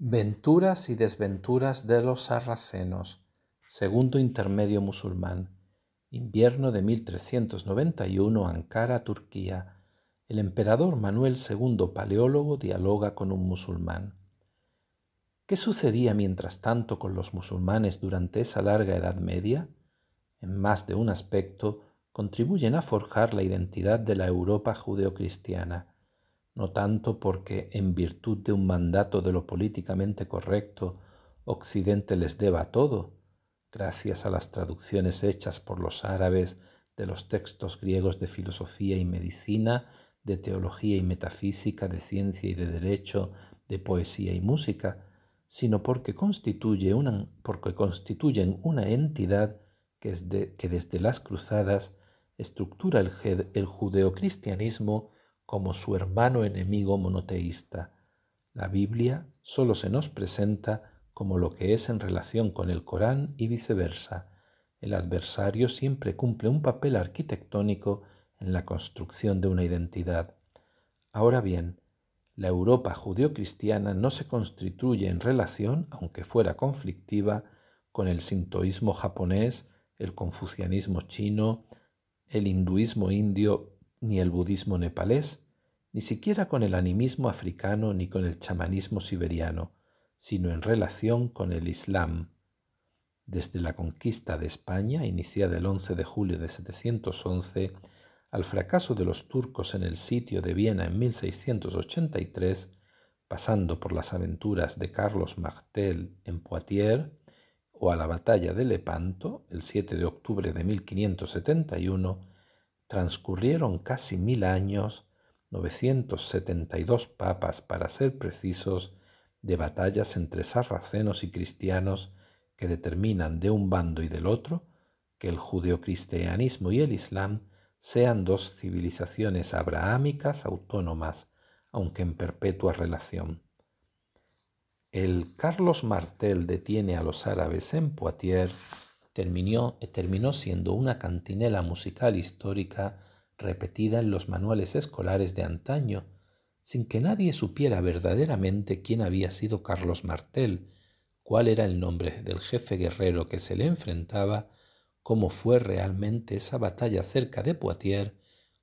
Venturas y desventuras de los sarracenos. Segundo intermedio musulmán. Invierno de 1391, Ankara, Turquía. El emperador Manuel II Paleólogo dialoga con un musulmán. ¿Qué sucedía mientras tanto con los musulmanes durante esa larga Edad Media? En más de un aspecto, contribuyen a forjar la identidad de la Europa judeocristiana no tanto porque en virtud de un mandato de lo políticamente correcto Occidente les deba todo, gracias a las traducciones hechas por los árabes de los textos griegos de filosofía y medicina, de teología y metafísica, de ciencia y de derecho, de poesía y música, sino porque, constituye porque constituyen una entidad que, que desde las cruzadas estructura el, el judeocristianismo como su hermano enemigo monoteísta. La Biblia solo se nos presenta como lo que es en relación con el Corán y viceversa. El adversario siempre cumple un papel arquitectónico en la construcción de una identidad. Ahora bien, la Europa judeocristiana no se constituye en relación, aunque fuera conflictiva, con el sintoísmo japonés, el confucianismo chino, el hinduismo indio ni el budismo nepalés, ni siquiera con el animismo africano ni con el chamanismo siberiano, sino en relación con el Islam. Desde la conquista de España, iniciada el 11 de julio de 711, al fracaso de los turcos en el sitio de Viena en 1683, pasando por las aventuras de Carlos Martel en Poitiers o a la batalla de Lepanto el 7 de octubre de 1571, transcurrieron casi mil años, 972 papas para ser precisos, de batallas entre sarracenos y cristianos que determinan de un bando y del otro que el judeocristianismo y el islam sean dos civilizaciones abrahámicas autónomas, aunque en perpetua relación. El Carlos Martel detiene a los árabes en Poitiers terminó, terminó siendo una cantinela musical histórica repetida en los manuales escolares de antaño, sin que nadie supiera verdaderamente quién había sido Carlos Martel, cuál era el nombre del jefe guerrero que se le enfrentaba, cómo fue realmente esa batalla cerca de Poitiers,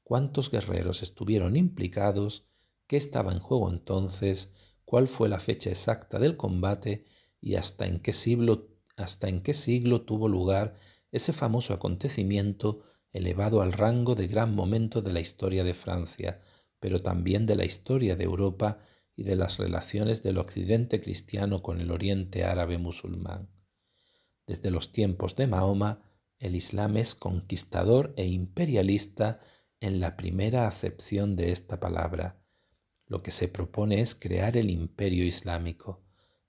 cuántos guerreros estuvieron implicados, qué estaba en juego entonces, cuál fue la fecha exacta del combate y hasta en qué siglo hasta en qué siglo tuvo lugar ese famoso acontecimiento elevado al rango de gran momento de la historia de Francia, pero también de la historia de Europa y de las relaciones del occidente cristiano con el oriente árabe musulmán. Desde los tiempos de Mahoma, el Islam es conquistador e imperialista en la primera acepción de esta palabra. Lo que se propone es crear el imperio islámico.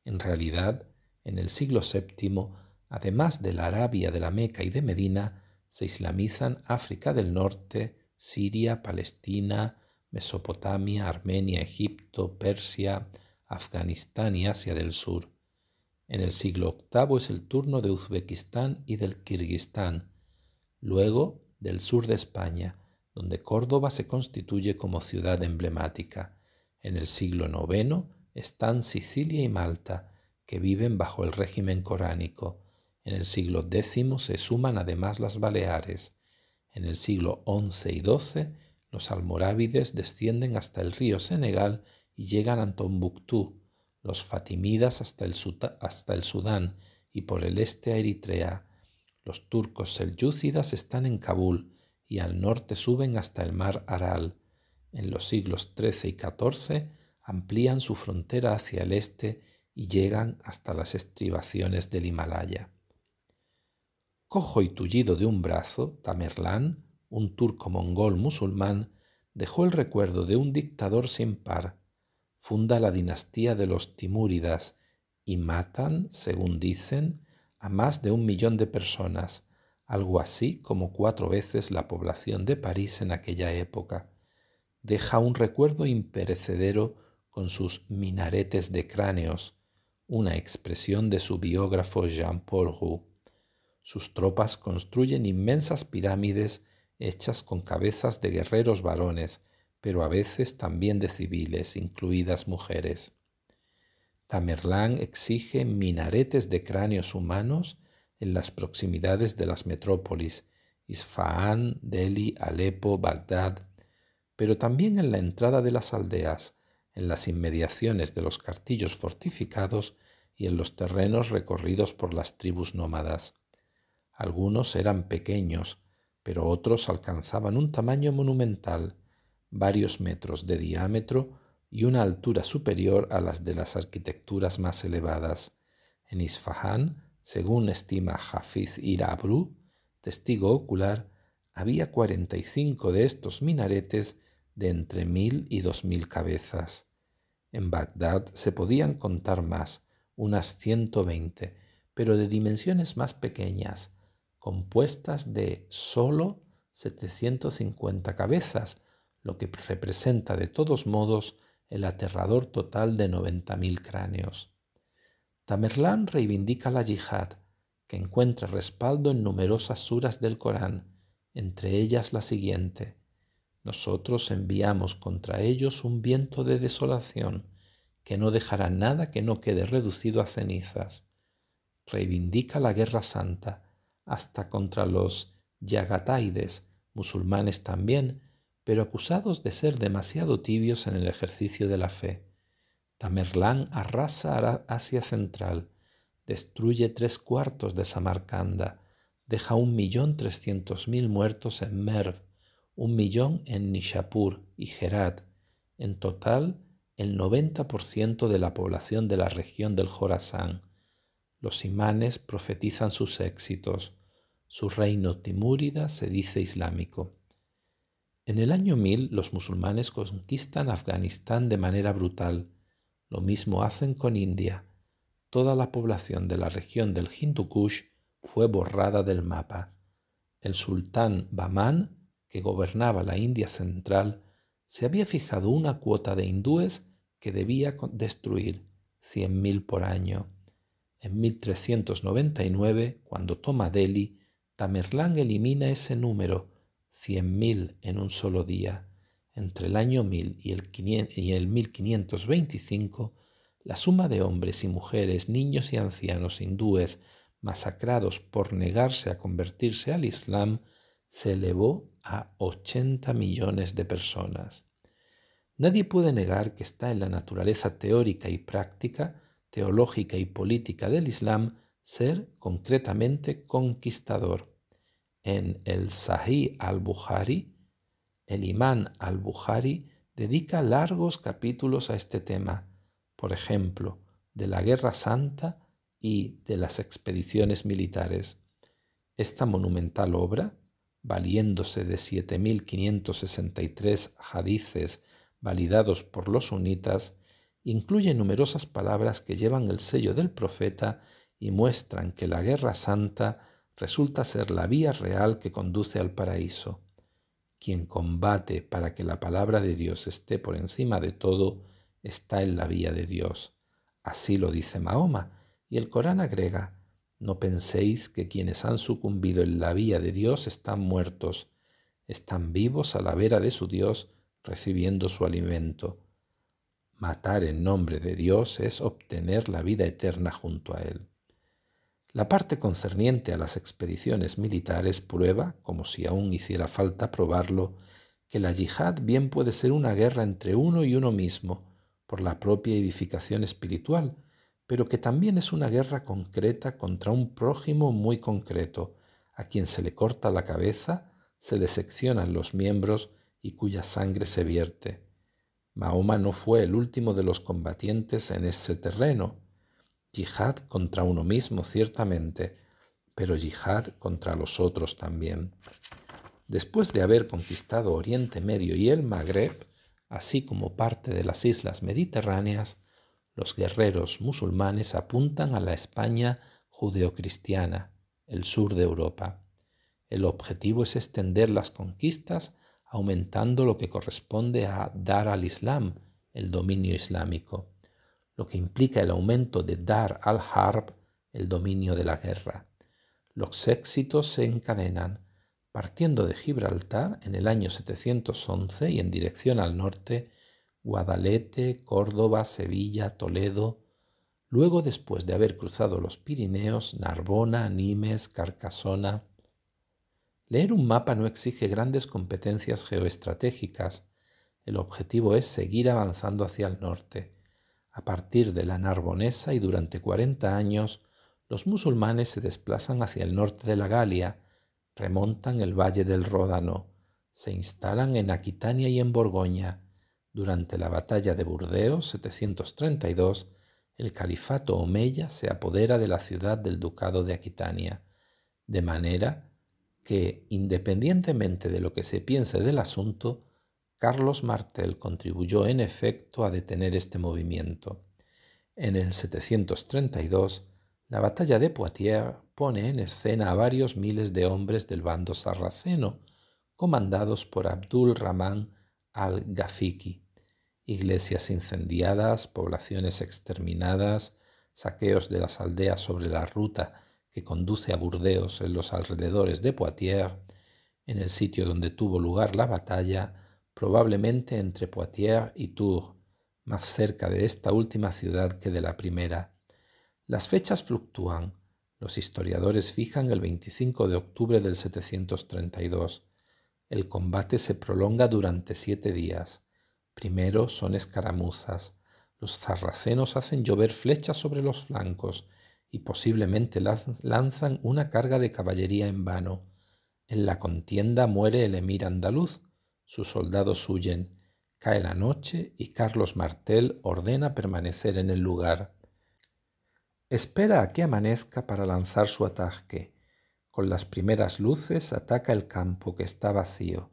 En realidad, en el siglo VII, además de la Arabia de la Meca y de Medina, se islamizan África del Norte, Siria, Palestina, Mesopotamia, Armenia, Egipto, Persia, Afganistán y Asia del Sur. En el siglo VIII es el turno de Uzbekistán y del Kirguistán, luego del sur de España, donde Córdoba se constituye como ciudad emblemática. En el siglo IX están Sicilia y Malta, que viven bajo el régimen coránico. En el siglo X se suman además las Baleares. En el siglo XI y XII los almorávides descienden hasta el río Senegal y llegan a Tombuctú, los fatimidas hasta el, hasta el Sudán y por el este a Eritrea. Los turcos selyúcidas están en Kabul y al norte suben hasta el mar Aral. En los siglos XIII y XIV amplían su frontera hacia el este y llegan hasta las estribaciones del Himalaya. Cojo y tullido de un brazo, Tamerlán, un turco mongol musulmán, dejó el recuerdo de un dictador sin par, funda la dinastía de los Timúridas y matan, según dicen, a más de un millón de personas, algo así como cuatro veces la población de París en aquella época. Deja un recuerdo imperecedero con sus minaretes de cráneos, una expresión de su biógrafo Jean-Paul Roux. Sus tropas construyen inmensas pirámides hechas con cabezas de guerreros varones, pero a veces también de civiles, incluidas mujeres. Tamerlán exige minaretes de cráneos humanos en las proximidades de las metrópolis, Isfahán, Delhi, Alepo, Bagdad, pero también en la entrada de las aldeas, en las inmediaciones de los cartillos fortificados y en los terrenos recorridos por las tribus nómadas. Algunos eran pequeños, pero otros alcanzaban un tamaño monumental, varios metros de diámetro y una altura superior a las de las arquitecturas más elevadas. En Isfahán, según estima Hafiz Irabru, testigo ocular, había 45 de estos minaretes de entre mil y dos mil cabezas. En Bagdad se podían contar más, unas 120, pero de dimensiones más pequeñas, compuestas de sólo 750 cabezas, lo que representa de todos modos el aterrador total de 90.000 cráneos. Tamerlán reivindica la yihad, que encuentra respaldo en numerosas suras del Corán, entre ellas la siguiente, nosotros enviamos contra ellos un viento de desolación que no dejará nada que no quede reducido a cenizas. Reivindica la guerra santa hasta contra los yagataides, musulmanes también, pero acusados de ser demasiado tibios en el ejercicio de la fe. Tamerlán arrasa Asia Central, destruye tres cuartos de Samarcanda, deja un millón trescientos mil muertos en Merv, un millón en Nishapur y Herat. En total, el 90% de la población de la región del Jorasán. Los imanes profetizan sus éxitos. Su reino timúrida se dice islámico. En el año 1000 los musulmanes conquistan Afganistán de manera brutal. Lo mismo hacen con India. Toda la población de la región del Hindu Kush fue borrada del mapa. El sultán Baman gobernaba la India central, se había fijado una cuota de hindúes que debía destruir, 100.000 por año. En 1399, cuando toma Delhi, Tamerlán elimina ese número, 100.000 en un solo día. Entre el año mil y el, y el 1525, la suma de hombres y mujeres, niños y ancianos hindúes masacrados por negarse a convertirse al Islam se elevó a 80 millones de personas. Nadie puede negar que está en la naturaleza teórica y práctica, teológica y política del Islam ser concretamente conquistador. En el Sahih al-Bukhari, el imán al-Bukhari dedica largos capítulos a este tema, por ejemplo, de la Guerra Santa y de las expediciones militares. Esta monumental obra, valiéndose de 7.563 hadices validados por los sunitas, incluye numerosas palabras que llevan el sello del profeta y muestran que la guerra santa resulta ser la vía real que conduce al paraíso. Quien combate para que la palabra de Dios esté por encima de todo, está en la vía de Dios. Así lo dice Mahoma, y el Corán agrega, no penséis que quienes han sucumbido en la vía de Dios están muertos, están vivos a la vera de su Dios recibiendo su alimento. Matar en nombre de Dios es obtener la vida eterna junto a Él. La parte concerniente a las expediciones militares prueba, como si aún hiciera falta probarlo, que la yihad bien puede ser una guerra entre uno y uno mismo, por la propia edificación espiritual, pero que también es una guerra concreta contra un prójimo muy concreto, a quien se le corta la cabeza, se le seccionan los miembros y cuya sangre se vierte. Mahoma no fue el último de los combatientes en ese terreno. Yihad contra uno mismo, ciertamente, pero yihad contra los otros también. Después de haber conquistado Oriente Medio y el Magreb, así como parte de las islas mediterráneas, los guerreros musulmanes apuntan a la España judeocristiana, el sur de Europa. El objetivo es extender las conquistas aumentando lo que corresponde a dar al Islam, el dominio islámico, lo que implica el aumento de dar al harb, el dominio de la guerra. Los éxitos se encadenan, partiendo de Gibraltar en el año 711 y en dirección al norte, Guadalete, Córdoba, Sevilla, Toledo, luego después de haber cruzado los Pirineos, Narbona, Nimes, Carcasona. Leer un mapa no exige grandes competencias geoestratégicas, el objetivo es seguir avanzando hacia el norte. A partir de la Narbonesa y durante 40 años, los musulmanes se desplazan hacia el norte de la Galia, remontan el valle del Ródano, se instalan en Aquitania y en Borgoña, durante la batalla de Burdeos 732, el califato omeya se apodera de la ciudad del ducado de Aquitania, de manera que, independientemente de lo que se piense del asunto, Carlos Martel contribuyó en efecto a detener este movimiento. En el 732, la batalla de Poitiers pone en escena a varios miles de hombres del bando sarraceno, comandados por Abdul Rahman al-Ghafiqi iglesias incendiadas, poblaciones exterminadas, saqueos de las aldeas sobre la ruta que conduce a Burdeos en los alrededores de Poitiers, en el sitio donde tuvo lugar la batalla, probablemente entre Poitiers y Tours, más cerca de esta última ciudad que de la primera. Las fechas fluctúan. Los historiadores fijan el 25 de octubre del 732. El combate se prolonga durante siete días. Primero son escaramuzas. Los sarracenos hacen llover flechas sobre los flancos y posiblemente lanzan una carga de caballería en vano. En la contienda muere el emir andaluz, sus soldados huyen, cae la noche y Carlos Martel ordena permanecer en el lugar. Espera a que amanezca para lanzar su ataque. Con las primeras luces ataca el campo que está vacío.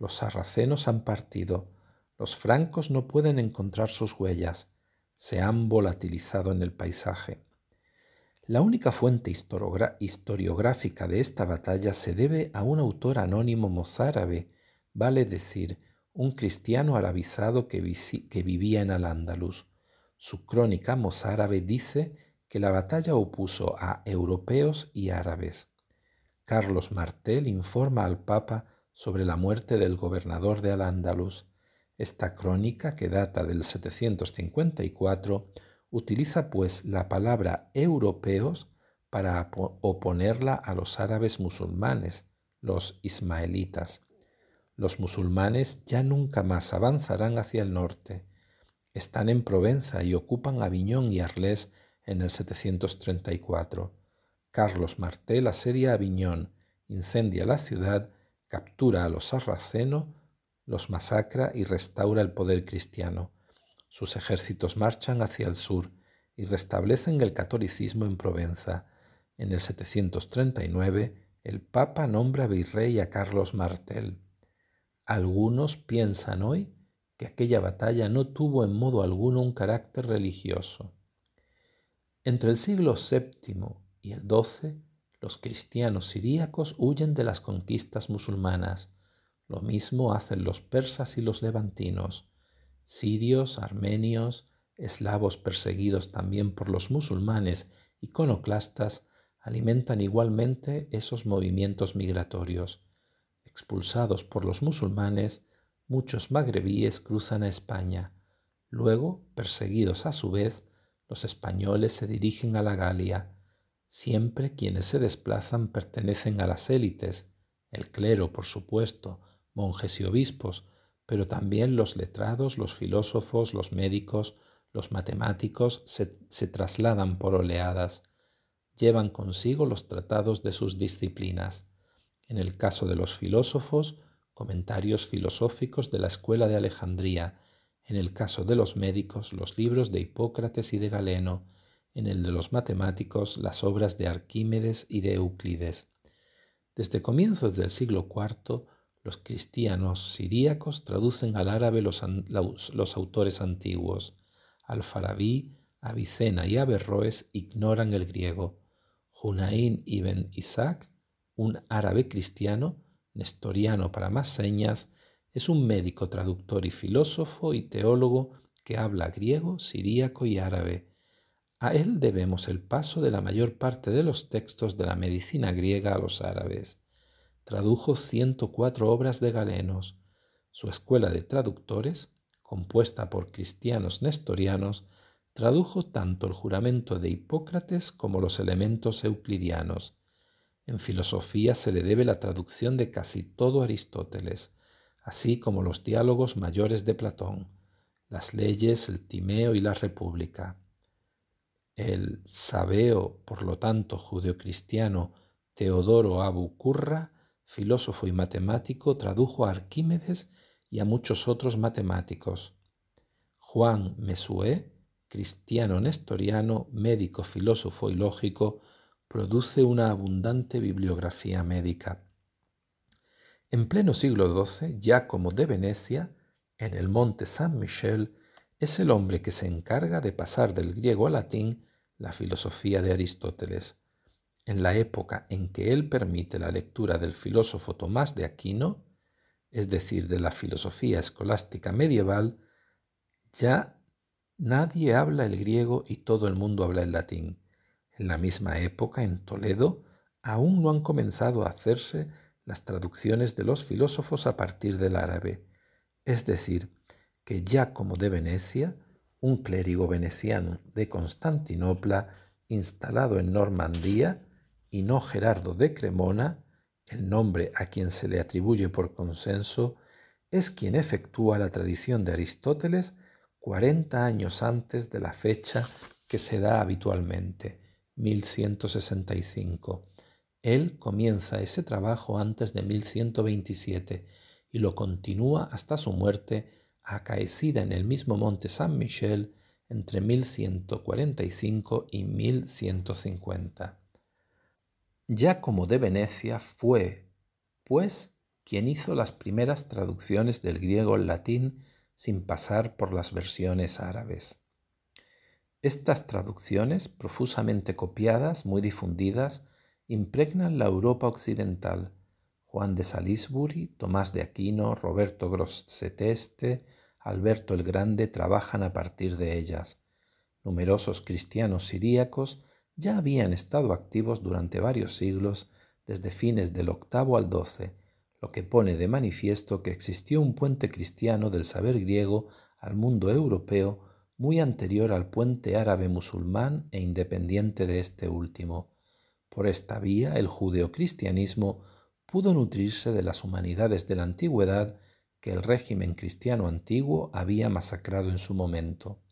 Los sarracenos han partido. Los francos no pueden encontrar sus huellas, se han volatilizado en el paisaje. La única fuente historiográfica de esta batalla se debe a un autor anónimo mozárabe, vale decir, un cristiano arabizado que, vivía en Al-Ándalus. Su crónica mozárabe dice que la batalla opuso a europeos y árabes. Carlos Martel informa al Papa sobre la muerte del gobernador de Al-Ándalus esta crónica, que data del 754, utiliza pues la palabra europeos para oponerla a los árabes musulmanes, los ismaelitas. Los musulmanes ya nunca más avanzarán hacia el norte. Están en Provenza y ocupan Aviñón y Arlés en el 734. Carlos Martel asedia Aviñón, incendia la ciudad, captura a los sarracenos los masacra y restaura el poder cristiano. Sus ejércitos marchan hacia el sur y restablecen el catolicismo en Provenza. En el 739, el Papa nombra virrey a Carlos Martel. Algunos piensan hoy que aquella batalla no tuvo en modo alguno un carácter religioso. Entre el siglo VII y el XII, los cristianos siríacos huyen de las conquistas musulmanas, lo mismo hacen los persas y los levantinos, sirios, armenios, eslavos perseguidos también por los musulmanes, y conoclastas alimentan igualmente esos movimientos migratorios. Expulsados por los musulmanes, muchos magrebíes cruzan a España. Luego, perseguidos a su vez, los españoles se dirigen a la Galia. Siempre quienes se desplazan pertenecen a las élites, el clero, por supuesto, monjes y obispos, pero también los letrados, los filósofos, los médicos, los matemáticos se, trasladan por oleadas. Llevan consigo los tratados de sus disciplinas. En el caso de los filósofos, comentarios filosóficos de la Escuela de Alejandría, en el caso de los médicos, los libros de Hipócrates y de Galeno, en el de los matemáticos, las obras de Arquímedes y de Euclides. Desde comienzos del siglo IV, los cristianos siríacos traducen al árabe los, autores antiguos. Alfarabí, Avicena y Averroes ignoran el griego. Hunayn ibn Isaac, un árabe cristiano, nestoriano para más señas, es un médico, traductor y filósofo y teólogo que habla griego, siríaco y árabe. A él debemos el paso de la mayor parte de los textos de la medicina griega a los árabes tradujo 104 obras de Galenos. Su escuela de traductores, compuesta por cristianos nestorianos, tradujo tanto el juramento de Hipócrates como los elementos euclidianos. En filosofía se le debe la traducción de casi todo Aristóteles, así como los diálogos mayores de Platón, las leyes, el Timeo y la República. El sabeo, por lo tanto, cristiano Teodoro Abucurra filósofo y matemático, tradujo a Arquímedes y a muchos otros matemáticos. Juan Mesué, cristiano nestoriano, médico, filósofo y lógico, produce una abundante bibliografía médica. En pleno siglo XII, Giacomo de Venecia, en el monte San Michel, es el hombre que se encarga de pasar del griego al latín la filosofía de Aristóteles en la época en que él permite la lectura del filósofo Tomás de Aquino, es decir, de la filosofía escolástica medieval, ya nadie habla el griego y todo el mundo habla el latín. En la misma época, en Toledo, aún no han comenzado a hacerse las traducciones de los filósofos a partir del árabe, es decir, que ya como de Venecia, un clérigo veneciano de Constantinopla, instalado en Normandía, y no Gerardo de Cremona, el nombre a quien se le atribuye por consenso, es quien efectúa la tradición de Aristóteles 40 años antes de la fecha que se da habitualmente, 1165. Él comienza ese trabajo antes de 1127 y lo continúa hasta su muerte, acaecida en el mismo monte San Michel entre 1145 y 1150 como de Venecia fue, pues, quien hizo las primeras traducciones del griego al latín sin pasar por las versiones árabes. Estas traducciones, profusamente copiadas, muy difundidas, impregnan la Europa occidental. Juan de Salisbury, Tomás de Aquino, Roberto Grosseteste, Alberto el Grande trabajan a partir de ellas. Numerosos cristianos siríacos ya habían estado activos durante varios siglos, desde fines del octavo al XII, lo que pone de manifiesto que existió un puente cristiano del saber griego al mundo europeo muy anterior al puente árabe musulmán e independiente de este último. Por esta vía el judeocristianismo pudo nutrirse de las humanidades de la antigüedad que el régimen cristiano antiguo había masacrado en su momento.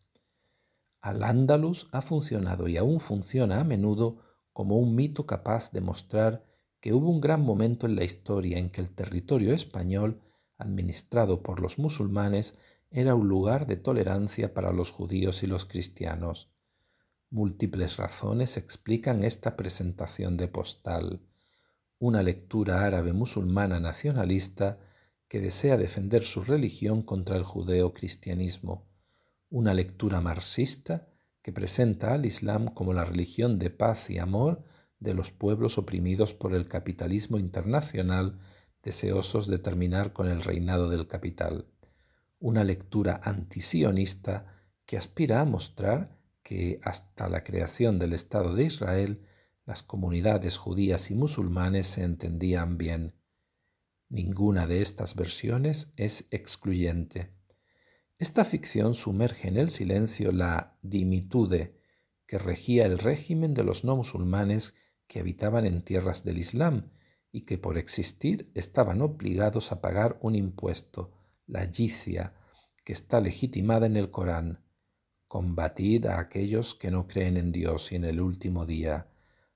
Al-Ándalus ha funcionado y aún funciona a menudo como un mito capaz de mostrar que hubo un gran momento en la historia en que el territorio español, administrado por los musulmanes, era un lugar de tolerancia para los judíos y los cristianos. Múltiples razones explican esta presentación de postal. Una lectura árabe musulmana nacionalista que desea defender su religión contra el judeo-cristianismo una lectura marxista que presenta al Islam como la religión de paz y amor de los pueblos oprimidos por el capitalismo internacional deseosos de terminar con el reinado del capital. Una lectura antisionista que aspira a mostrar que hasta la creación del Estado de Israel las comunidades judías y musulmanes se entendían bien. Ninguna de estas versiones es excluyente. Esta ficción sumerge en el silencio la dimitude que regía el régimen de los no musulmanes que habitaban en tierras del Islam y que por existir estaban obligados a pagar un impuesto, la yizia, que está legitimada en el Corán. Combatid a aquellos que no creen en Dios y en el último día,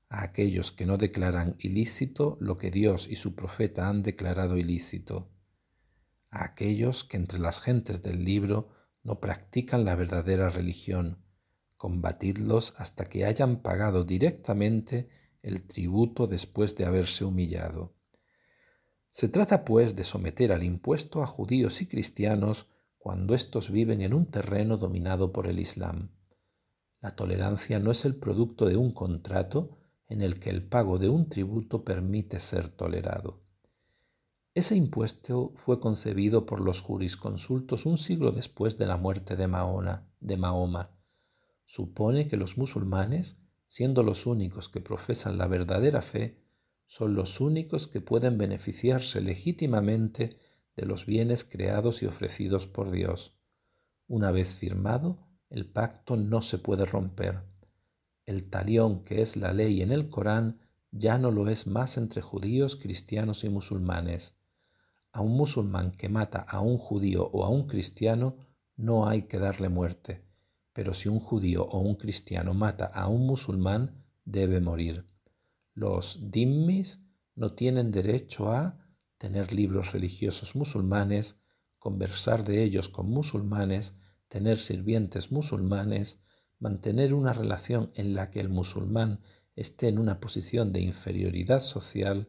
a aquellos que no declaran ilícito lo que Dios y su profeta han declarado ilícito a aquellos que entre las gentes del libro no practican la verdadera religión. Combatidlos hasta que hayan pagado directamente el tributo después de haberse humillado. Se trata, pues, de someter al impuesto a judíos y cristianos cuando éstos viven en un terreno dominado por el Islam. La tolerancia no es el producto de un contrato en el que el pago de un tributo permite ser tolerado. Ese impuesto fue concebido por los jurisconsultos un siglo después de la muerte de, de Mahoma. Supone que los musulmanes, siendo los únicos que profesan la verdadera fe, son los únicos que pueden beneficiarse legítimamente de los bienes creados y ofrecidos por Dios. Una vez firmado, el pacto no se puede romper. El talión que es la ley en el Corán ya no lo es más entre judíos, cristianos y musulmanes. A un musulmán que mata a un judío o a un cristiano no hay que darle muerte, pero si un judío o un cristiano mata a un musulmán, debe morir. Los dimmis no tienen derecho a tener libros religiosos musulmanes, conversar de ellos con musulmanes, tener sirvientes musulmanes, mantener una relación en la que el musulmán esté en una posición de inferioridad social,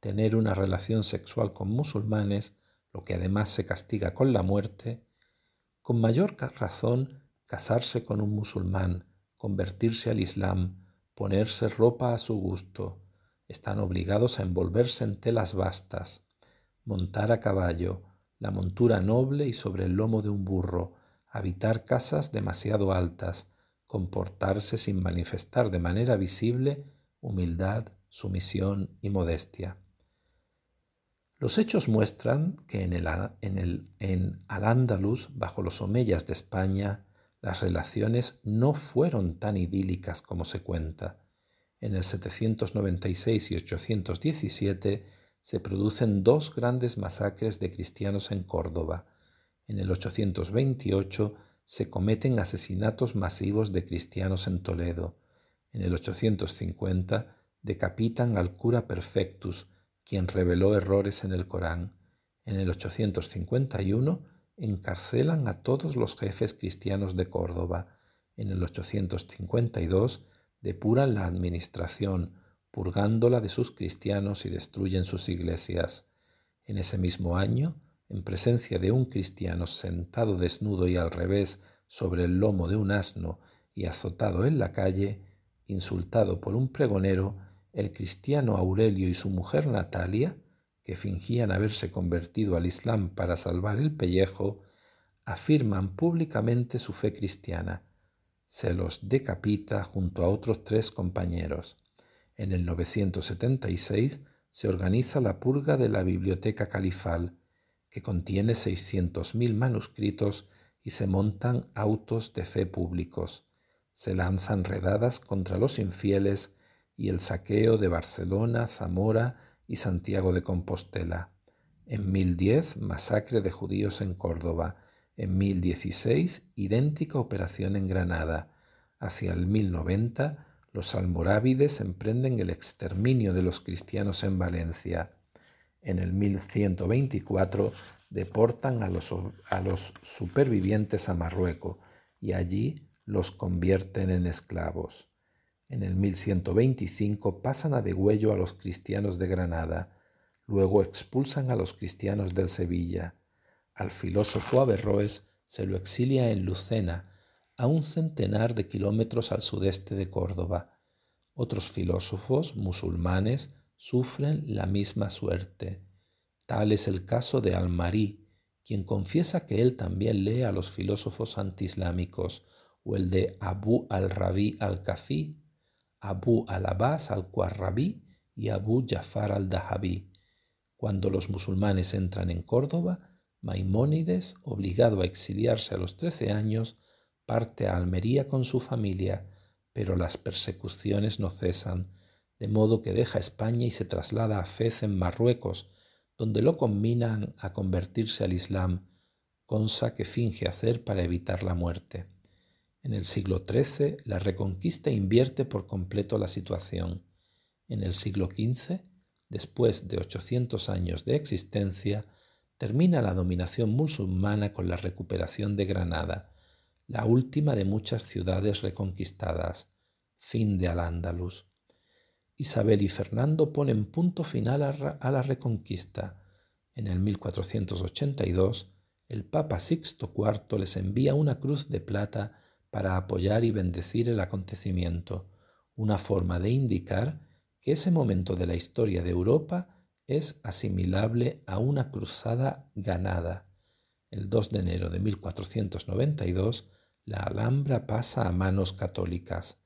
tener una relación sexual con musulmanes, lo que además se castiga con la muerte, con mayor razón casarse con un musulmán, convertirse al Islam, ponerse ropa a su gusto, están obligados a envolverse en telas vastas, montar a caballo, la montura noble y sobre el lomo de un burro, habitar casas demasiado altas, comportarse sin manifestar de manera visible humildad, sumisión y modestia. Los hechos muestran que en, el, al bajo los omeyas de España, las relaciones no fueron tan idílicas como se cuenta. En el 796 y 817 se producen dos grandes masacres de cristianos en Córdoba. En el 828 se cometen asesinatos masivos de cristianos en Toledo. En el 850 decapitan al cura Perfectus, quien reveló errores en el Corán, en el 851 encarcelan a todos los jefes cristianos de Córdoba, en el 852 depuran la administración, purgándola de sus cristianos y destruyen sus iglesias. En ese mismo año, en presencia de un cristiano sentado desnudo y al revés sobre el lomo de un asno y azotado en la calle, insultado por un pregonero, el cristiano Aurelio y su mujer Natalia, que fingían haberse convertido al Islam para salvar el pellejo, afirman públicamente su fe cristiana. Se los decapita junto a otros tres compañeros. En el 976 se organiza la purga de la Biblioteca Califal, que contiene 600.000 manuscritos y se montan autos de fe públicos. Se lanzan redadas contra los infieles y el saqueo de Barcelona, Zamora y Santiago de Compostela. En 1010, masacre de judíos en Córdoba. En 1016, idéntica operación en Granada. Hacia el 1090, los almorávides emprenden el exterminio de los cristianos en Valencia. En el 1124 deportan a los, a los supervivientes a Marruecos y allí los convierten en esclavos. En el 1125 pasan a degüello a los cristianos de Granada, luego expulsan a los cristianos del Sevilla. Al filósofo Averroes se lo exilia en Lucena, a un centenar de kilómetros al sudeste de Córdoba. Otros filósofos musulmanes sufren la misma suerte. Tal es el caso de Almarí, quien confiesa que él también lee a los filósofos antiislámicos, o el de Abu al-Rabi al-Kafi Abu al-Abbas al-Qarrabi y Abu Jafar al-Dahabi. Cuando los musulmanes entran en Córdoba, Maimónides, obligado a exiliarse a los trece años, parte a Almería con su familia, pero las persecuciones no cesan, de modo que deja España y se traslada a Fez en Marruecos, donde lo combinan a convertirse al Islam, cosa que finge hacer para evitar la muerte. En el siglo XIII, la Reconquista invierte por completo la situación. En el siglo XV, después de 800 años de existencia, termina la dominación musulmana con la recuperación de Granada, la última de muchas ciudades reconquistadas, fin de Al-Ándalus. Isabel y Fernando ponen punto final a, la reconquista. En el 1482, el Papa Sixto IV les envía una cruz de plata para apoyar y bendecir el acontecimiento, una forma de indicar que ese momento de la historia de Europa es asimilable a una cruzada ganada. El 2 de enero de 1492, la Alhambra pasa a manos católicas.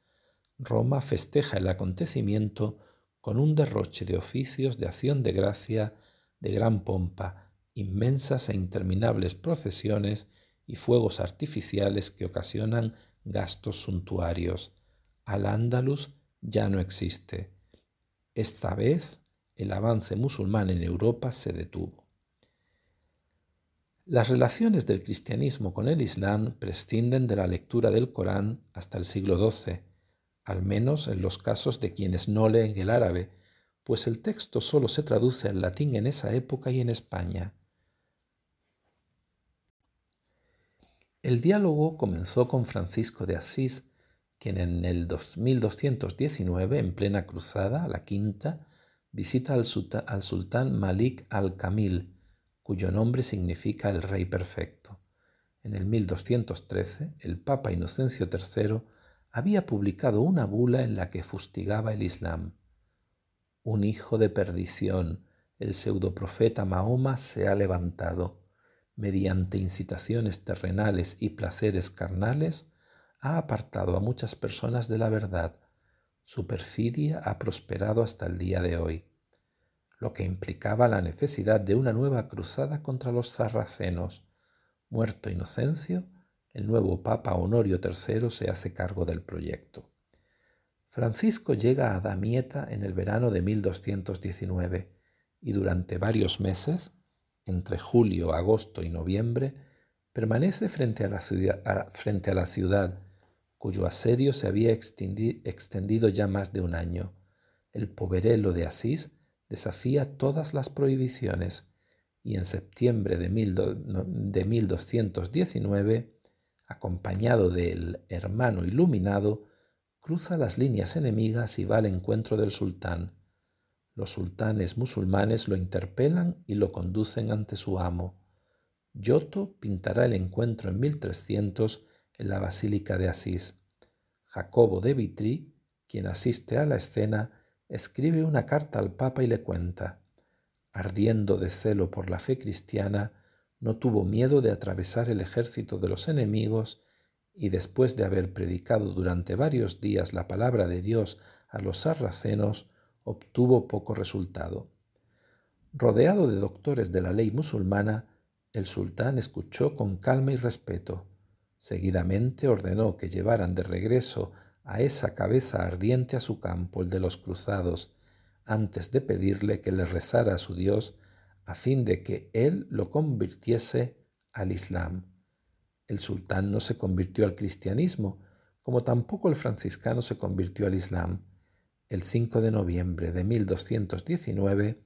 Roma festeja el acontecimiento con un derroche de oficios de acción de gracia de gran pompa, inmensas e interminables procesiones y fuegos artificiales que ocasionan gastos suntuarios. Al Ándalus ya no existe. Esta vez el avance musulmán en Europa se detuvo. Las relaciones del cristianismo con el Islam prescinden de la lectura del Corán hasta el siglo XII, al menos en los casos de quienes no leen el árabe, pues el texto solo se traduce al latín en esa época y en España. El diálogo comenzó con Francisco de Asís, quien en el 2219, en plena cruzada, la quinta, visita al, al sultán Malik al-Kamil, cuyo nombre significa el rey perfecto. En el 1213, el Papa Inocencio III había publicado una bula en la que fustigaba el Islam. Un hijo de perdición, el pseudoprofeta Mahoma se ha levantado mediante incitaciones terrenales y placeres carnales, ha apartado a muchas personas de la verdad. Su perfidia ha prosperado hasta el día de hoy, lo que implicaba la necesidad de una nueva cruzada contra los sarracenos. Muerto Inocencio, el nuevo Papa Honorio III se hace cargo del proyecto. Francisco llega a Damieta en el verano de 1219 y durante varios meses entre julio, agosto y noviembre, permanece frente a la ciudad, cuyo asedio se había extendido ya más de un año. El poverelo de Asís desafía todas las prohibiciones y en septiembre de 1219, acompañado del hermano iluminado, cruza las líneas enemigas y va al encuentro del sultán, los sultanes musulmanes lo interpelan y lo conducen ante su amo. Giotto pintará el encuentro en 1300 en la Basílica de Asís. Jacobo de Vitry, quien asiste a la escena, escribe una carta al Papa y le cuenta. Ardiendo de celo por la fe cristiana, no tuvo miedo de atravesar el ejército de los enemigos y después de haber predicado durante varios días la palabra de Dios a los sarracenos, obtuvo poco resultado. Rodeado de doctores de la ley musulmana, el sultán escuchó con calma y respeto. Seguidamente ordenó que llevaran de regreso a esa cabeza ardiente a su campo, el de los cruzados, antes de pedirle que le rezara a su Dios a fin de que él lo convirtiese al Islam. El sultán no se convirtió al cristianismo, como tampoco el franciscano se convirtió al Islam el 5 de noviembre de 1219,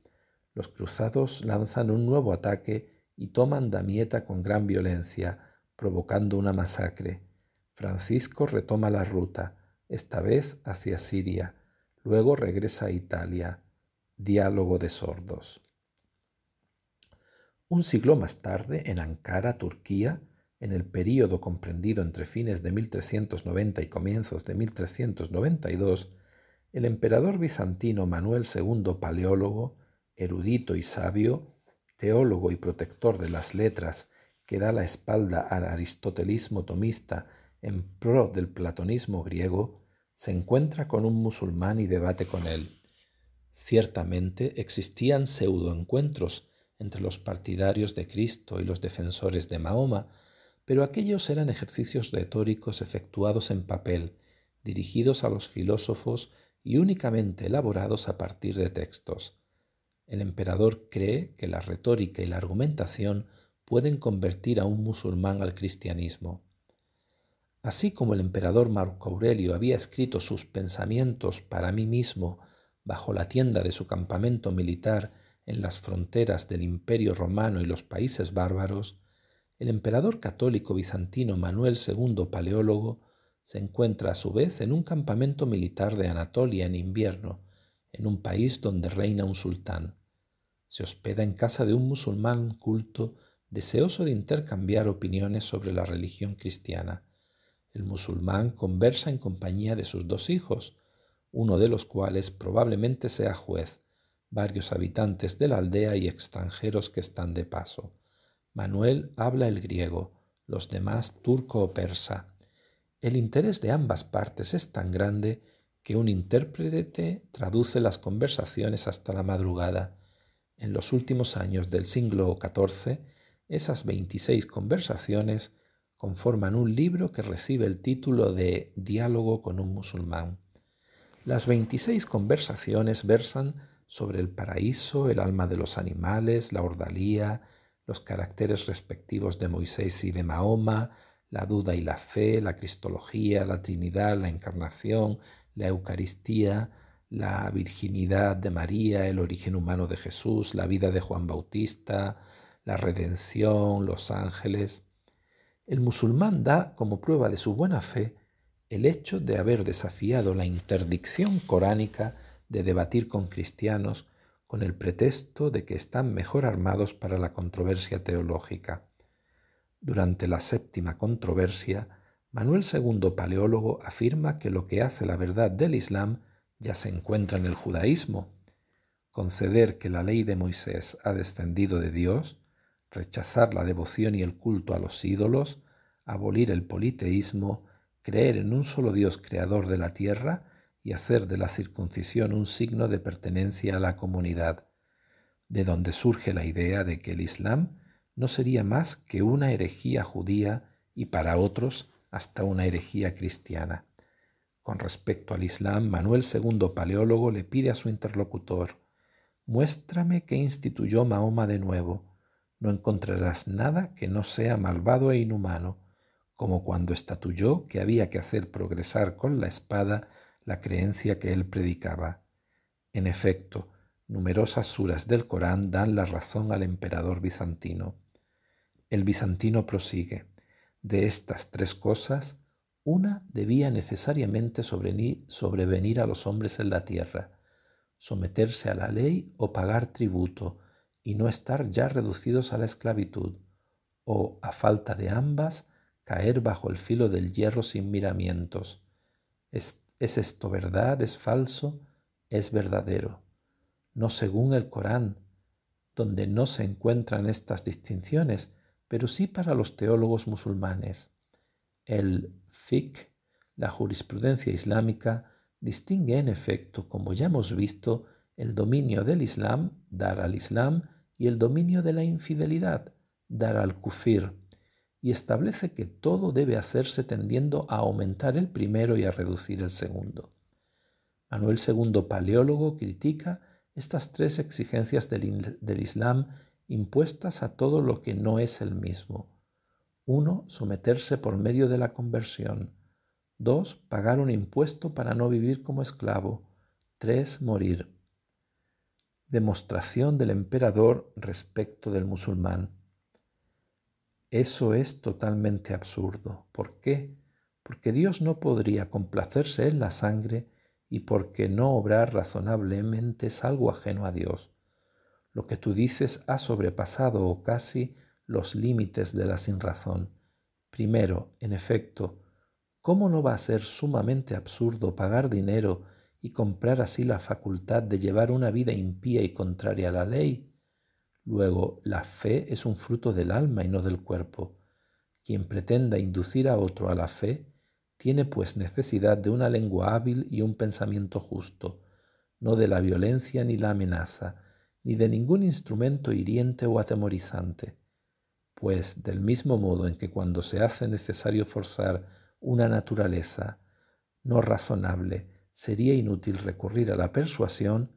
los cruzados lanzan un nuevo ataque y toman Damieta con gran violencia, provocando una masacre. Francisco retoma la ruta, esta vez hacia Siria, luego regresa a Italia. Diálogo de sordos. Un siglo más tarde, en Ankara, Turquía, en el período comprendido entre fines de 1390 y comienzos de 1392, el emperador bizantino Manuel II Paleólogo, erudito y sabio, teólogo y protector de las letras, que da la espalda al aristotelismo tomista en pro del platonismo griego, se encuentra con un musulmán y debate con él. Ciertamente existían pseudoencuentros entre los partidarios de Cristo y los defensores de Mahoma, pero aquellos eran ejercicios retóricos efectuados en papel, dirigidos a los filósofos y únicamente elaborados a partir de textos. El emperador cree que la retórica y la argumentación pueden convertir a un musulmán al cristianismo. Así como el emperador Marco Aurelio había escrito sus pensamientos para mí mismo bajo la tienda de su campamento militar en las fronteras del Imperio Romano y los países bárbaros, el emperador católico bizantino Manuel II Paleólogo se encuentra a su vez en un campamento militar de Anatolia en invierno, en un país donde reina un sultán. Se hospeda en casa de un musulmán culto deseoso de intercambiar opiniones sobre la religión cristiana. El musulmán conversa en compañía de sus dos hijos, uno de los cuales probablemente sea juez, varios habitantes de la aldea y extranjeros que están de paso. Manuel habla el griego, los demás turco o persa. El interés de ambas partes es tan grande que un intérprete traduce las conversaciones hasta la madrugada. En los últimos años del siglo XIV, esas 26 conversaciones conforman un libro que recibe el título de Diálogo con un musulmán. Las 26 conversaciones versan sobre el paraíso, el alma de los animales, la ordalía, los caracteres respectivos de Moisés y de Mahoma, la duda y la fe, la cristología, la Trinidad, la encarnación, la Eucaristía, la virginidad de María, el origen humano de Jesús, la vida de Juan Bautista, la redención, los ángeles. El musulmán da como prueba de su buena fe el hecho de haber desafiado la interdicción coránica de debatir con cristianos con el pretexto de que están mejor armados para la controversia teológica. Durante la séptima controversia, Manuel II Paleólogo afirma que lo que hace la verdad del Islam ya se encuentra en el judaísmo. Conceder que la ley de Moisés ha descendido de Dios, rechazar la devoción y el culto a los ídolos, abolir el politeísmo, creer en un solo Dios creador de la tierra y hacer de la circuncisión un signo de pertenencia a la comunidad, de donde surge la idea de que el Islam no sería más que una herejía judía y para otros hasta una herejía cristiana. Con respecto al Islam, Manuel II Paleólogo le pide a su interlocutor, Muéstrame que instituyó Mahoma de nuevo. No encontrarás nada que no sea malvado e inhumano, como cuando estatuyó que había que hacer progresar con la espada la creencia que él predicaba. En efecto, numerosas suras del Corán dan la razón al emperador bizantino. El bizantino prosigue, de estas tres cosas, una debía necesariamente sobrevenir a los hombres en la tierra, someterse a la ley o pagar tributo, y no estar ya reducidos a la esclavitud, o, a falta de ambas, caer bajo el filo del hierro sin miramientos. ¿Es, esto verdad? ¿Es falso? Es verdadero. No según el Corán, donde no se encuentran estas distinciones, pero sí para los teólogos musulmanes. El fiqh, la jurisprudencia islámica, distingue en efecto, como ya hemos visto, el dominio del Islam, dar al Islam, y el dominio de la infidelidad, dar al kufir, y establece que todo debe hacerse tendiendo a aumentar el primero y a reducir el segundo. Manuel II Paleólogo critica estas tres exigencias del, del Islam impuestas a todo lo que no es el mismo. Uno, someterse por medio de la conversión. Dos, pagar un impuesto para no vivir como esclavo. Tres, morir. Demostración del emperador respecto del musulmán. Eso es totalmente absurdo. ¿Por qué? Porque Dios no podría complacerse en la sangre y porque no obrar razonablemente es algo ajeno a Dios. Lo que tú dices ha sobrepasado o casi los límites de la sinrazón. Primero, en efecto, ¿cómo no va a ser sumamente absurdo pagar dinero y comprar así la facultad de llevar una vida impía y contraria a la ley? Luego, la fe es un fruto del alma y no del cuerpo. Quien pretenda inducir a otro a la fe, tiene pues necesidad de una lengua hábil y un pensamiento justo, no de la violencia ni la amenaza, ni de ningún instrumento hiriente o atemorizante, pues del mismo modo en que cuando se hace necesario forzar una naturaleza no razonable, sería inútil recurrir a la persuasión,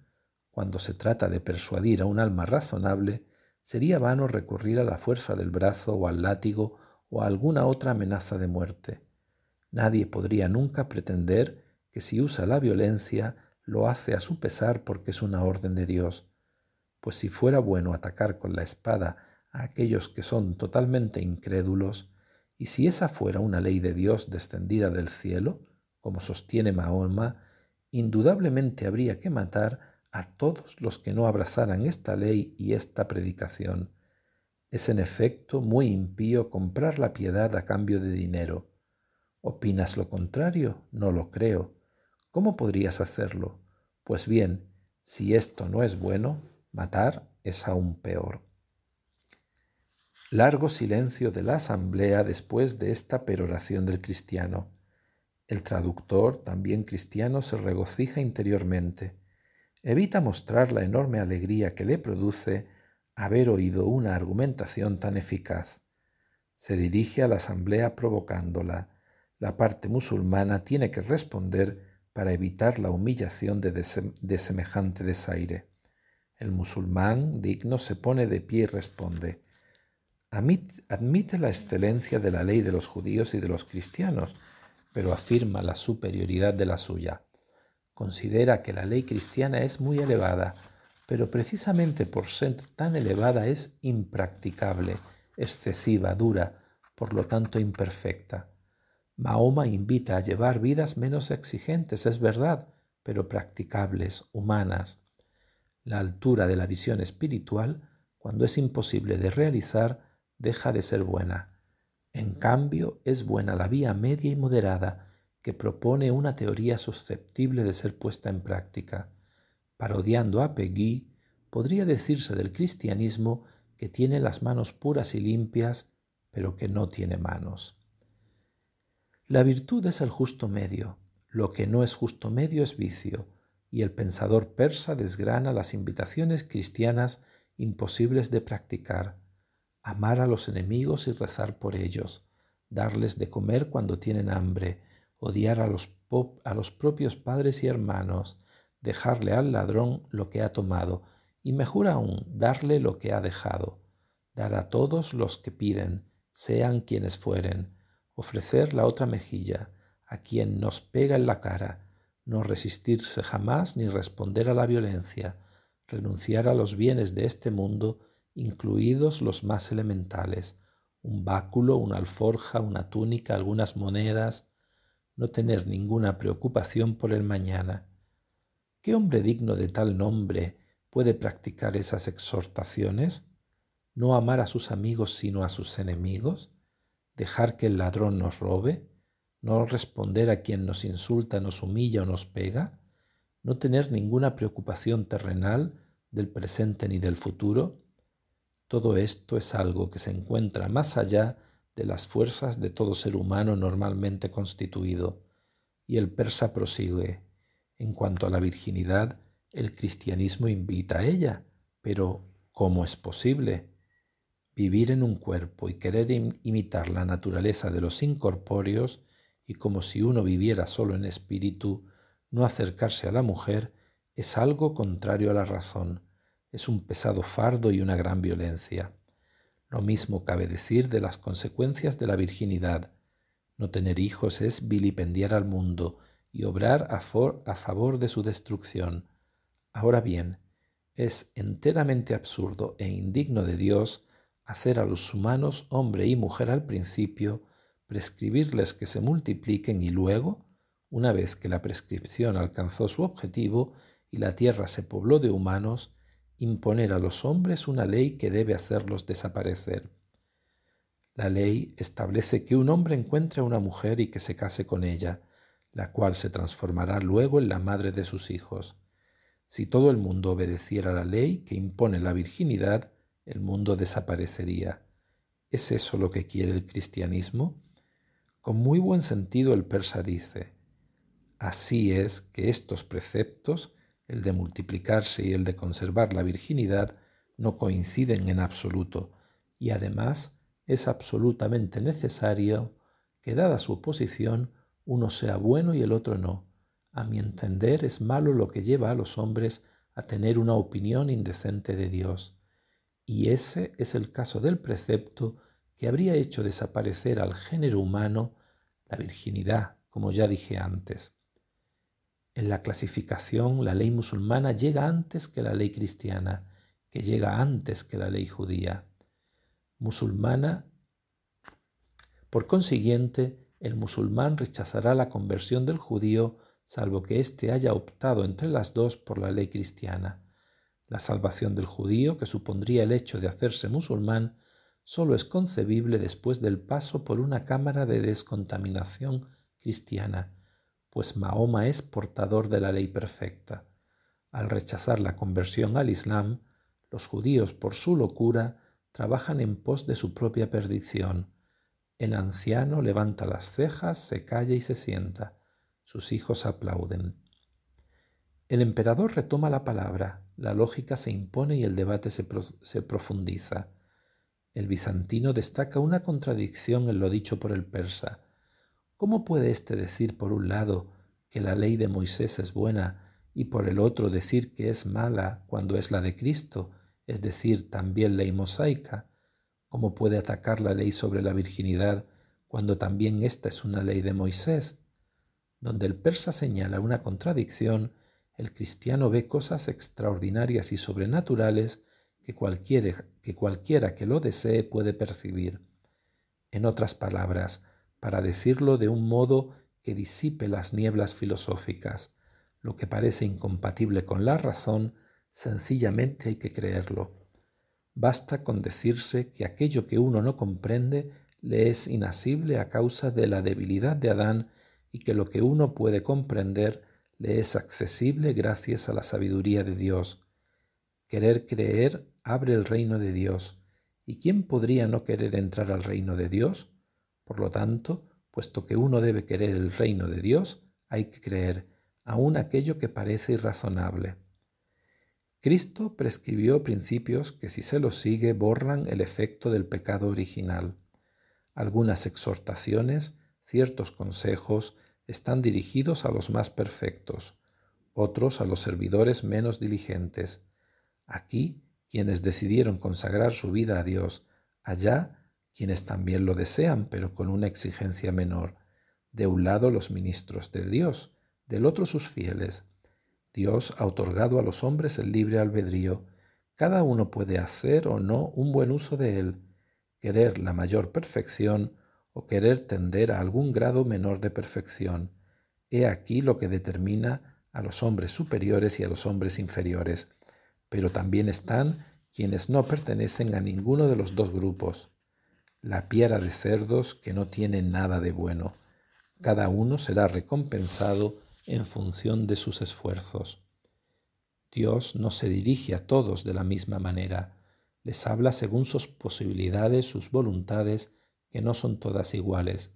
cuando se trata de persuadir a un alma razonable, sería vano recurrir a la fuerza del brazo o al látigo o a alguna otra amenaza de muerte. Nadie podría nunca pretender que si usa la violencia lo hace a su pesar porque es una orden de Dios, pues si fuera bueno atacar con la espada a aquellos que son totalmente incrédulos, y si esa fuera una ley de Dios descendida del cielo, como sostiene Mahoma, indudablemente habría que matar a todos los que no abrazaran esta ley y esta predicación. Es en efecto muy impío comprar la piedad a cambio de dinero. ¿Opinas lo contrario? No lo creo. ¿Cómo podrías hacerlo? Pues bien, si esto no es bueno, Matar es aún peor. Largo silencio de la asamblea después de esta peroración del cristiano. El traductor, también cristiano, se regocija interiormente. Evita mostrar la enorme alegría que le produce haber oído una argumentación tan eficaz. Se dirige a la asamblea provocándola. La parte musulmana tiene que responder para evitar la humillación de, semejante desaire. El musulmán digno se pone de pie y responde, admite la excelencia de la ley de los judíos y de los cristianos, pero afirma la superioridad de la suya. Considera que la ley cristiana es muy elevada, pero precisamente por ser tan elevada es impracticable, excesiva, dura, por lo tanto imperfecta. Mahoma invita a llevar vidas menos exigentes, es verdad, pero practicables, humanas, la altura de la visión espiritual, cuando es imposible de realizar, deja de ser buena. En cambio, es buena la vía media y moderada que propone una teoría susceptible de ser puesta en práctica. Parodiando a Peggy, podría decirse del cristianismo que tiene las manos puras y limpias, pero que no tiene manos. La virtud es el justo medio, lo que no es justo medio es vicio, y el pensador persa desgrana las invitaciones cristianas imposibles de practicar, amar a los enemigos y rezar por ellos, darles de comer cuando tienen hambre, odiar a los, a los propios padres y hermanos, dejarle al ladrón lo que ha tomado, y mejor aún, darle lo que ha dejado, dar a todos los que piden, sean quienes fueren, ofrecer la otra mejilla, a quien nos pega en la cara, no resistirse jamás ni responder a la violencia, renunciar a los bienes de este mundo, incluidos los más elementales, un báculo, una alforja, una túnica, algunas monedas, no tener ninguna preocupación por el mañana. ¿Qué hombre digno de tal nombre puede practicar esas exhortaciones? ¿No amar a sus amigos sino a sus enemigos? ¿Dejar que el ladrón nos robe? no responder a quien nos insulta, nos humilla o nos pega, no tener ninguna preocupación terrenal del presente ni del futuro, todo esto es algo que se encuentra más allá de las fuerzas de todo ser humano normalmente constituido. Y el persa prosigue, en cuanto a la virginidad, el cristianismo invita a ella, pero ¿cómo es posible? Vivir en un cuerpo y querer imitar la naturaleza de los incorpóreos y como si uno viviera solo en espíritu, no acercarse a la mujer es algo contrario a la razón, es un pesado fardo y una gran violencia. Lo mismo cabe decir de las consecuencias de la virginidad. No tener hijos es vilipendiar al mundo y obrar a, favor de su destrucción. Ahora bien, es enteramente absurdo e indigno de Dios hacer a los humanos hombre y mujer al principio prescribirles que se multipliquen y luego, una vez que la prescripción alcanzó su objetivo y la tierra se pobló de humanos, imponer a los hombres una ley que debe hacerlos desaparecer. La ley establece que un hombre encuentre a una mujer y que se case con ella, la cual se transformará luego en la madre de sus hijos. Si todo el mundo obedeciera la ley que impone la virginidad, el mundo desaparecería. ¿Es eso lo que quiere el cristianismo? Con muy buen sentido el persa dice, así es que estos preceptos, el de multiplicarse y el de conservar la virginidad, no coinciden en absoluto, y además es absolutamente necesario que, dada su posición, uno sea bueno y el otro no. A mi entender es malo lo que lleva a los hombres a tener una opinión indecente de Dios. Y ese es el caso del precepto que habría hecho desaparecer al género humano la virginidad, como ya dije antes. En la clasificación, la ley musulmana llega antes que la ley cristiana, que llega antes que la ley judía. Musulmana, por consiguiente, el musulmán rechazará la conversión del judío, salvo que éste haya optado entre las dos por la ley cristiana. La salvación del judío, que supondría el hecho de hacerse musulmán, solo es concebible después del paso por una cámara de descontaminación cristiana, pues Mahoma es portador de la ley perfecta. Al rechazar la conversión al Islam, los judíos por su locura trabajan en pos de su propia perdición. El anciano levanta las cejas, se calla y se sienta. Sus hijos aplauden. El emperador retoma la palabra, la lógica se impone y el debate se, se profundiza el bizantino destaca una contradicción en lo dicho por el persa. ¿Cómo puede éste decir por un lado que la ley de Moisés es buena y por el otro decir que es mala cuando es la de Cristo, es decir, también ley mosaica? ¿Cómo puede atacar la ley sobre la virginidad cuando también esta es una ley de Moisés? Donde el persa señala una contradicción, el cristiano ve cosas extraordinarias y sobrenaturales que cualquiera, que cualquiera que lo desee puede percibir. En otras palabras, para decirlo de un modo que disipe las nieblas filosóficas, lo que parece incompatible con la razón, sencillamente hay que creerlo. Basta con decirse que aquello que uno no comprende le es inasible a causa de la debilidad de Adán y que lo que uno puede comprender le es accesible gracias a la sabiduría de Dios. Querer creer abre el reino de Dios. ¿Y quién podría no querer entrar al reino de Dios? Por lo tanto, puesto que uno debe querer el reino de Dios, hay que creer, aun aquello que parece irrazonable. Cristo prescribió principios que si se los sigue borran el efecto del pecado original. Algunas exhortaciones, ciertos consejos, están dirigidos a los más perfectos, otros a los servidores menos diligentes. Aquí quienes decidieron consagrar su vida a Dios, allá quienes también lo desean, pero con una exigencia menor. De un lado los ministros de Dios, del otro sus fieles. Dios ha otorgado a los hombres el libre albedrío. Cada uno puede hacer o no un buen uso de él, querer la mayor perfección o querer tender a algún grado menor de perfección. He aquí lo que determina a los hombres superiores y a los hombres inferiores pero también están quienes no pertenecen a ninguno de los dos grupos. La piara de cerdos que no tiene nada de bueno. Cada uno será recompensado en función de sus esfuerzos. Dios no se dirige a todos de la misma manera, les habla según sus posibilidades, sus voluntades, que no son todas iguales,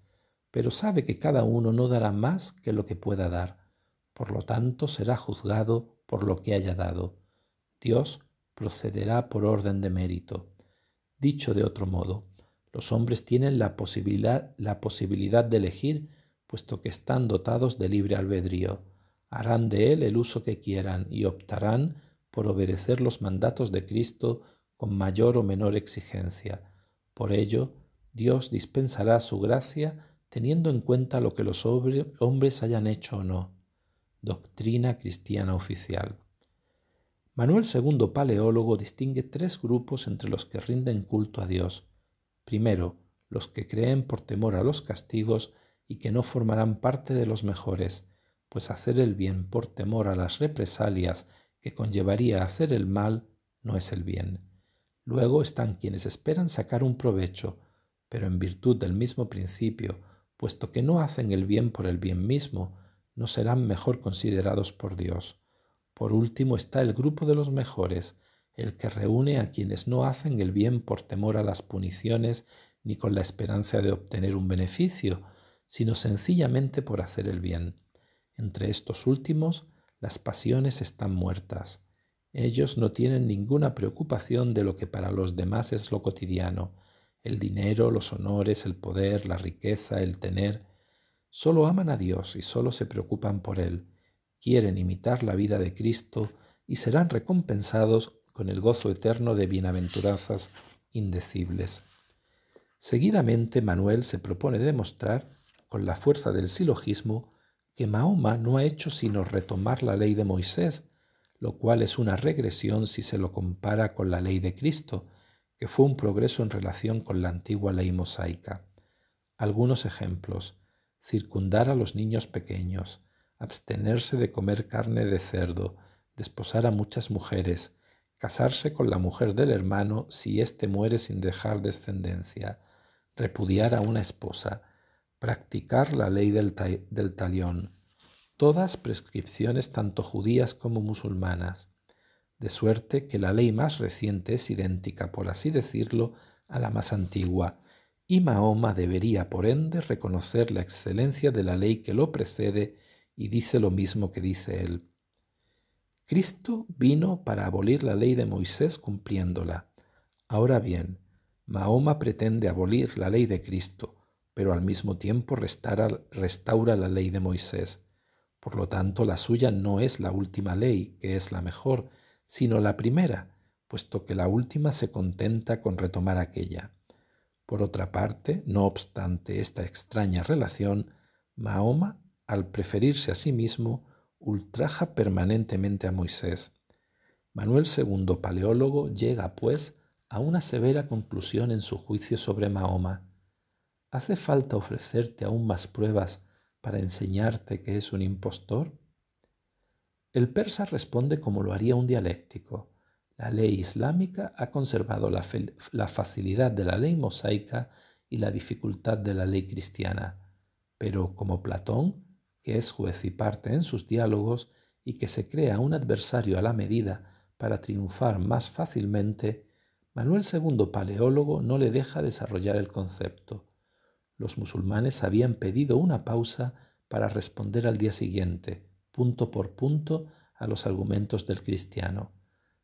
pero sabe que cada uno no dará más que lo que pueda dar, por lo tanto será juzgado por lo que haya dado. Dios procederá por orden de mérito. Dicho de otro modo, los hombres tienen la posibilidad, la posibilidad de elegir, puesto que están dotados de libre albedrío. Harán de él el uso que quieran y optarán por obedecer los mandatos de Cristo con mayor o menor exigencia. Por ello, Dios dispensará su gracia teniendo en cuenta lo que los hombres hayan hecho o no. Doctrina cristiana oficial. Manuel II Paleólogo distingue tres grupos entre los que rinden culto a Dios. Primero, los que creen por temor a los castigos y que no formarán parte de los mejores, pues hacer el bien por temor a las represalias que conllevaría hacer el mal no es el bien. Luego están quienes esperan sacar un provecho, pero en virtud del mismo principio, puesto que no hacen el bien por el bien mismo, no serán mejor considerados por Dios. Por último está el grupo de los mejores, el que reúne a quienes no hacen el bien por temor a las puniciones ni con la esperanza de obtener un beneficio, sino sencillamente por hacer el bien. Entre estos últimos, las pasiones están muertas. Ellos no tienen ninguna preocupación de lo que para los demás es lo cotidiano, el dinero, los honores, el poder, la riqueza, el tener. Solo aman a Dios y solo se preocupan por Él quieren imitar la vida de Cristo y serán recompensados con el gozo eterno de bienaventuranzas indecibles. Seguidamente Manuel se propone demostrar, con la fuerza del silogismo, que Mahoma no ha hecho sino retomar la ley de Moisés, lo cual es una regresión si se lo compara con la ley de Cristo, que fue un progreso en relación con la antigua ley mosaica. Algunos ejemplos. Circundar a los niños pequeños, abstenerse de comer carne de cerdo, desposar a muchas mujeres, casarse con la mujer del hermano si éste muere sin dejar descendencia, repudiar a una esposa, practicar la ley del, talión, todas prescripciones tanto judías como musulmanas, de suerte que la ley más reciente es idéntica, por así decirlo, a la más antigua, y Mahoma debería, por ende, reconocer la excelencia de la ley que lo precede y dice lo mismo que dice él. Cristo vino para abolir la ley de Moisés cumpliéndola. Ahora bien, Mahoma pretende abolir la ley de Cristo, pero al mismo tiempo restaura la ley de Moisés. Por lo tanto, la suya no es la última ley, que es la mejor, sino la primera, puesto que la última se contenta con retomar aquella. Por otra parte, no obstante esta extraña relación, Mahoma al preferirse a sí mismo, ultraja permanentemente a Moisés. Manuel II Paleólogo llega, pues, a una severa conclusión en su juicio sobre Mahoma. ¿Hace falta ofrecerte aún más pruebas para enseñarte que es un impostor? El persa responde como lo haría un dialéctico. La ley islámica ha conservado la, la facilidad de la ley mosaica y la dificultad de la ley cristiana, pero como Platón, que es juez y parte en sus diálogos y que se crea un adversario a la medida para triunfar más fácilmente, Manuel II Paleólogo no le deja desarrollar el concepto. Los musulmanes habían pedido una pausa para responder al día siguiente, punto por punto, a los argumentos del cristiano.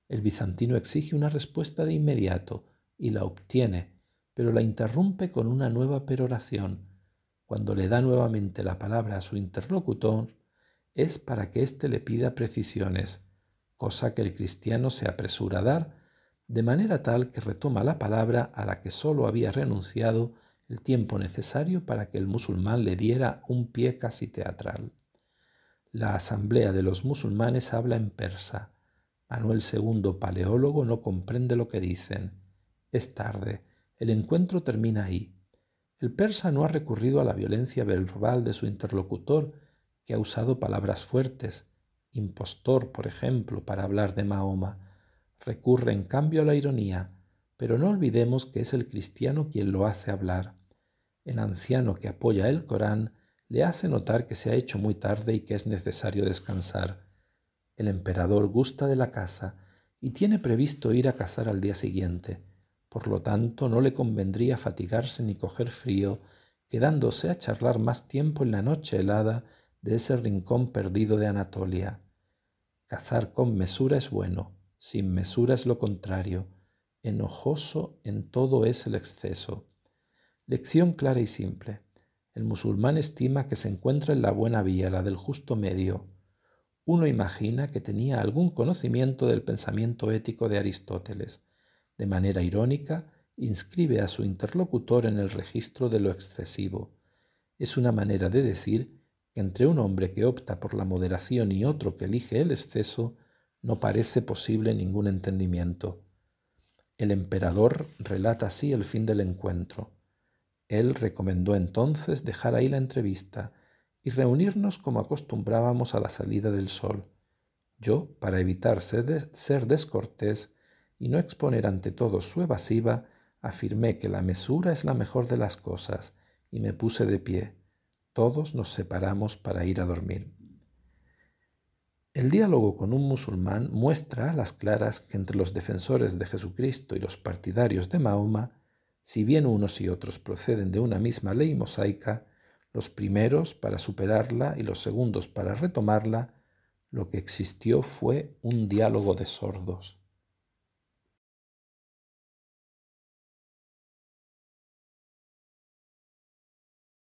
El bizantino exige una respuesta de inmediato y la obtiene, pero la interrumpe con una nueva peroración, cuando le da nuevamente la palabra a su interlocutor, es para que éste le pida precisiones, cosa que el cristiano se apresura a dar, de manera tal que retoma la palabra a la que sólo había renunciado el tiempo necesario para que el musulmán le diera un pie casi teatral. La asamblea de los musulmanes habla en persa. Manuel II, paleólogo, no comprende lo que dicen. Es tarde. El encuentro termina ahí. El persa no ha recurrido a la violencia verbal de su interlocutor, que ha usado palabras fuertes, impostor, por ejemplo, para hablar de Mahoma. Recurre en cambio a la ironía, pero no olvidemos que es el cristiano quien lo hace hablar. El anciano que apoya el Corán le hace notar que se ha hecho muy tarde y que es necesario descansar. El emperador gusta de la caza y tiene previsto ir a cazar al día siguiente. Por lo tanto, no le convendría fatigarse ni coger frío, quedándose a charlar más tiempo en la noche helada de ese rincón perdido de Anatolia. Cazar con mesura es bueno, sin mesura es lo contrario. Enojoso en todo es el exceso. Lección clara y simple. El musulmán estima que se encuentra en la buena vía, la del justo medio. Uno imagina que tenía algún conocimiento del pensamiento ético de Aristóteles, de manera irónica, inscribe a su interlocutor en el registro de lo excesivo. Es una manera de decir que entre un hombre que opta por la moderación y otro que elige el exceso, no parece posible ningún entendimiento. El emperador relata así el fin del encuentro. Él recomendó entonces dejar ahí la entrevista y reunirnos como acostumbrábamos a la salida del sol. Yo, para evitar ser, descortés, y no exponer ante todos su evasiva, afirmé que la mesura es la mejor de las cosas y me puse de pie. Todos nos separamos para ir a dormir. El diálogo con un musulmán muestra a las claras que entre los defensores de Jesucristo y los partidarios de Mahoma, si bien unos y otros proceden de una misma ley mosaica, los primeros para superarla y los segundos para retomarla, lo que existió fue un diálogo de sordos.